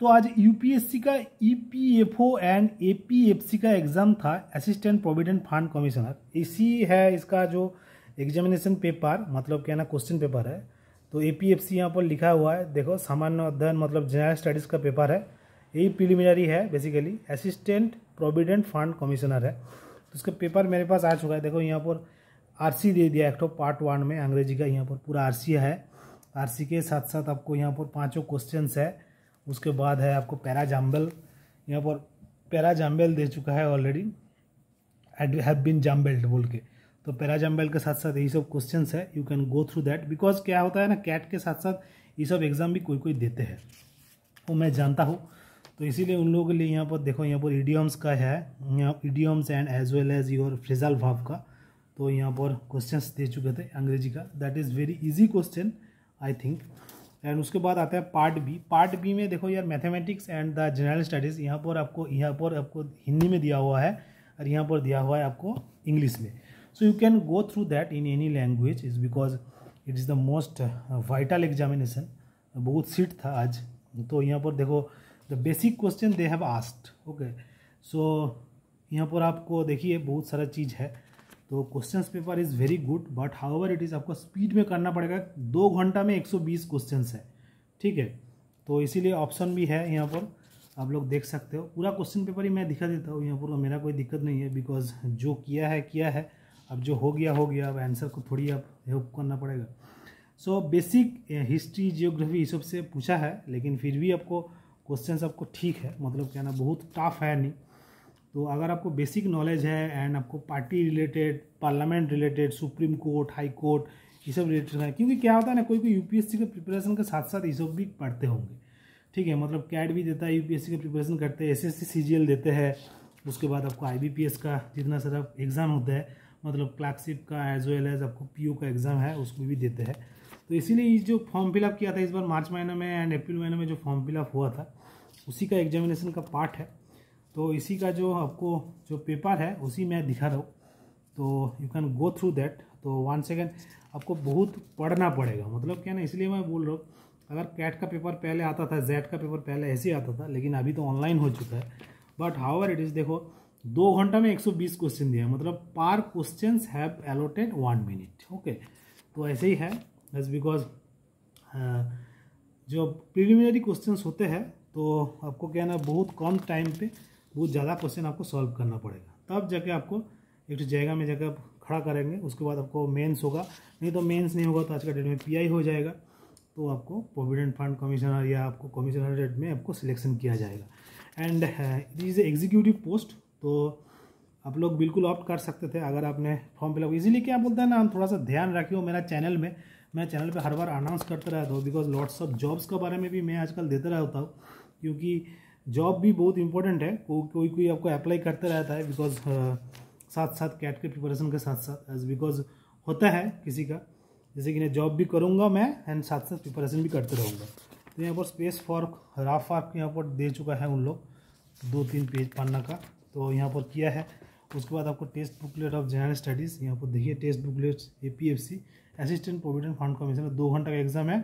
तो आज यूपीएससी का ईपीएफओ एंड एपीएफसी का एग्ज़ाम था असिस्टेंट प्रोविडेंट फंड कमिश्नर इसी है इसका जो एग्जामिनेशन पेपर मतलब क्या ना क्वेश्चन पेपर है तो ए पी एफ सी यहाँ पर लिखा हुआ है देखो सामान्य अध्ययन मतलब जनरल स्टडीज़ का पेपर है यही प्रिलिमिनरी है basically assistant provident fund commissioner है तो इसका पेपर मेरे पास आ चुका है देखो यहाँ पर आर दे दिया एक तो पार्ट वन में अंग्रेजी का यहाँ पर पूरा आर है आर के साथ साथ आपको यहाँ पर पाँचों क्वेश्चन है उसके बाद है आपको पैरा जाम्बल यहाँ पर पैरा जाम्बेल दे चुका है already had have been jumbled बोल के तो पैरा जाम्बेल के साथ साथ यही सब क्वेश्चन है you can go through that because क्या होता है ना कैट के साथ साथ ये सब एग्ज़ाम भी कोई कोई देते हैं वो मैं जानता हूँ तो इसीलिए उन लोगों के लिए यहाँ पर देखो यहाँ पर इडियम्स का है यहाँ idioms and as well as your phrasal भाव का तो यहाँ पर क्वेश्चन दे चुके थे अंग्रेजी का that is very easy question I think and उसके बाद आता है पार्ट बी पार्ट बी में देखो यार mathematics and the general studies यहाँ पर आपको यहाँ पर आपको हिंदी में दिया हुआ है और यहाँ पर दिया हुआ है आपको इंग्लिश में so you can go through that in any language is because it is the most vital examination बहुत सीट था आज तो यहाँ पर देखो the basic question they have asked okay so यहाँ पर आपको देखिए बहुत सारा चीज़ है तो question paper is very good but ever it is आपको स्पीड में करना पड़ेगा दो घंटा में 120 क्वेश्चन है ठीक है तो इसीलिए ऑप्शन भी है यहाँ पर आप लोग देख सकते हो पूरा क्वेश्चन पेपर ही मैं दिखा देता हूँ यहाँ पर तो मेरा कोई दिक्कत नहीं है बिकॉज जो किया है किया है अब जो हो गया हो गया अब आंसर को थोड़ी अब हेल्प करना पड़ेगा सो बेसिक हिस्ट्री जियोग्राफी ये सबसे पूछा है लेकिन फिर भी आपको क्वेश्चन आपको ठीक है मतलब क्या ना बहुत टफ है नहीं तो अगर आपको बेसिक नॉलेज है एंड आपको party related parliament related supreme court high court ये सब रिलेटेड है क्योंकि क्या होता है ना कोई कोई यूपीएससी के प्रिपरेशन के साथ साथ ये सब भी पढ़ते होंगे ठीक है मतलब कैट भी देता है यूपीएससी के प्रिपरेशन करते हैं एस एस देते हैं उसके बाद आपको आई का जितना सारा एग्ज़ाम होता है मतलब क्लार्कशिप का एज वेल एज आपको पी का एग्ज़ाम है उसको भी देते हैं तो इसीलिए जो फॉर्म फिलअप किया था इस बार मार्च महीने में एंड अप्रैल महीने में जो फॉर्म फिलअप हुआ था उसी का एग्जामिनेशन का पार्ट है तो इसी का जो आपको जो पेपर है उसी मैं दिखा रहा हूँ तो you can go through that तो वन सेकेंड आपको बहुत पढ़ना पड़ेगा मतलब क्या ना इसलिए मैं बोल रहा हूँ अगर कैट का पेपर पहले आता था जेड का पेपर पहले ऐसे आता था लेकिन अभी तो ऑनलाइन हो चुका है बट हावर इट इज़ देखो दो घंटा में 120 क्वेश्चन दिया मतलब per question have allotted one minute okay तो ऐसे ही है बस बिकॉज हाँ, जो प्रिलिमिनरी क्वेश्चन होते हैं तो आपको क्या ना बहुत कम टाइम पे बहुत ज़्यादा क्वेश्चन आपको सॉल्व करना पड़ेगा तब जाके आपको एक जगह में जाकर खड़ा करेंगे उसके बाद आपको मेंस होगा नहीं तो मेंस नहीं होगा तो आज का डेट में पीआई हो जाएगा तो आपको प्रोविडेंट फंड कमिश्नर या आपको कमिश्नर डेट में आपको सिलेक्शन किया जाएगा and it is executive post तो आप लोग बिल्कुल ऑप्ट कर सकते थे अगर आपने फॉर्म फिलअप इजीली क्या बोलते हैं ना हम थोड़ा सा ध्यान रखियो मेरा चैनल में मैं चैनल पर हर बार अनाउंस करता रहता हूँ बिकॉज लॉट्स ऑफ जॉब्स के बारे में भी मैं आजकल देता रहता हूँ क्योंकि जॉब भी बहुत इंपॉर्टेंट है को, कोई कोई आपको अप्लाई करता रहता है बिकॉज साथ साथ कैट के प्रिपरेशन के साथ साथ एज बिकॉज होता है किसी का जैसे कि मैं जॉब भी करूँगा मैं एंड साथ साथ प्रिपरेशन भी करते रहूँगा तो यहाँ पर स्पेस फॉर्क राफ आर्क यहाँ पर दे चुका है उन लोग दो तीन पेज पढ़ना का तो यहाँ पर किया है उसके बाद आपको test booklet of general studies यहाँ पर देखिए test booklet A P F C assistant provident fund commission दो घंटा का एग्जाम है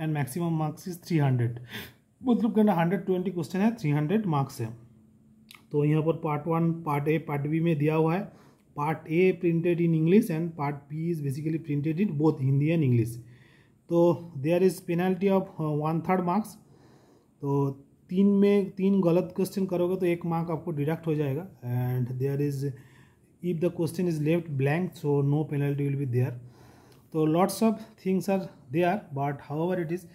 and maximum marks is three hundred मतलब अंदर हंड्रेड ट्वेंटी क्वेश्चन है थ्री हंड्रेड मार्क्स है तो यहाँ पर part one part A part B में दिया हुआ है part A printed in English and part B is basically printed in both Hindi and English तो there is penalty of one third marks तो तीन में तीन गलत क्वेश्चन करोगे तो एक मार्क आपको डिडक्ट हो जाएगा and there is if the question is left blank so no penalty will be there तो lots of things are there but however it is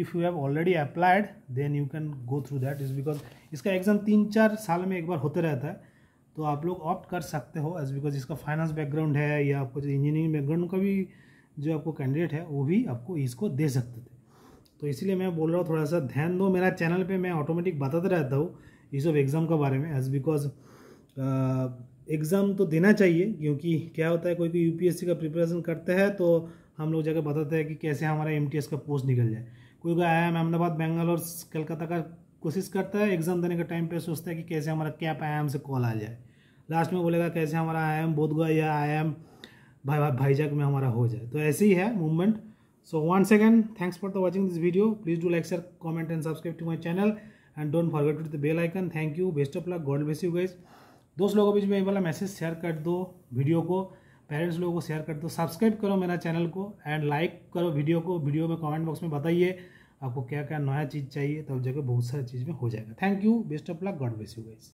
if you have already applied then you can go through that is because इसका exam तीन चार साल में एक बार होते रहता है तो आप लोग ऑप्ट कर सकते हो एज बिकॉज इसका फाइनेंस बैकग्राउंड है या आपको जो इंजीनियरिंग बैकग्राउंड का भी जो आपको कैंडिडेट है वो भी आपको इसको दे सकते थे तो इसलिए मैं बोल रहा हूँ थोड़ा सा ध्यान दो मेरा चैनल पे मैं ऑटोमेटिक बताते रहता हूँ ये सब एग्ज़ाम के बारे में एज बिकॉज एग्ज़ाम तो देना चाहिए क्योंकि क्या होता है कोई कोई यूपीएससी का प्रिपरेशन करते हैं तो हम लोग जाकर बताते हैं कि कैसे हमारा एमटीएस का पोस्ट निकल जाए कोई कोई आया अहमदाबाद बेंगलोर कलकत्ता का कोशिश करता है एग्जाम देने का टाइम पे सोचता है कि कैसे हमारा कैप आई से कॉल आ जाए लास्ट में बोलेगा कैसे हमारा आई एम बोधगो या आई एम भाई भाई भाईजाग में हमारा हो जाए तो ऐसे ही है movement so one second thanks for the watching this video please do like share comment and subscribe to my channel and don't forward to the bell icon thank you best of luck god bless you guys दोस्त लोगों के बीच में एक वाला message share कर दो video को parents लोगों को शेयर कर दो सब्सक्राइब करो मेरा चैनल को एंड लाइक करो वीडियो को वीडियो में कमेंट बॉक्स में बताइए आपको क्या क्या नया चीज़ चाहिए तब तो जगह बहुत सारी चीज़ में हो जाएगा thank you best of luck god bless you guys